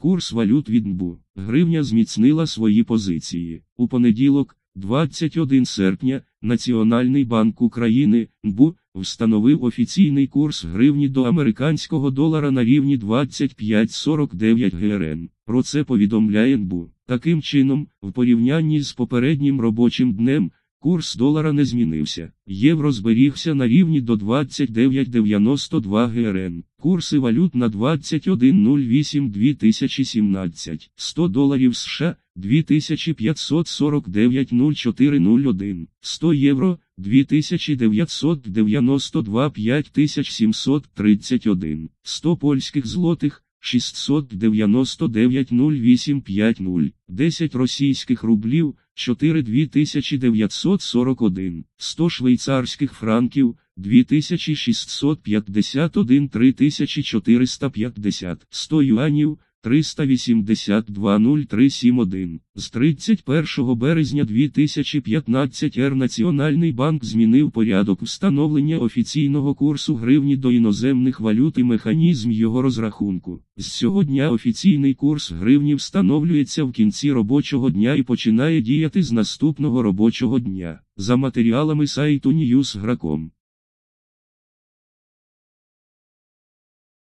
Курс валют від МБУ. Гривня зміцнила свої позиції. У понеділок, 21 серпня, Національний банк України НБУ встановив офіційний курс гривні до американського долара на рівні 25,49 ГРН. Про це повідомляє НБУ. Таким чином, в порівнянні з попереднім робочим днем. Курс долара не змінився. Євро зберігся на рівні до 29,92 ГРН. Курси валют на 2108 2017, 100 доларів США 2549.0401 100 євро 2992 5731 100 польських злотих 699.0850 10 російських рублів 42941 100 швейцарських франків 2651 3450 100 юанів 382 0371 з 31 березня 2015 р Національний банк змінив порядок встановлення офіційного курсу гривні до іноземних валют і механізм його розрахунку. З цього дня офіційний курс гривні встановлюється в кінці робочого дня і починає діяти з наступного робочого дня за матеріалами сайту Newsgra.com.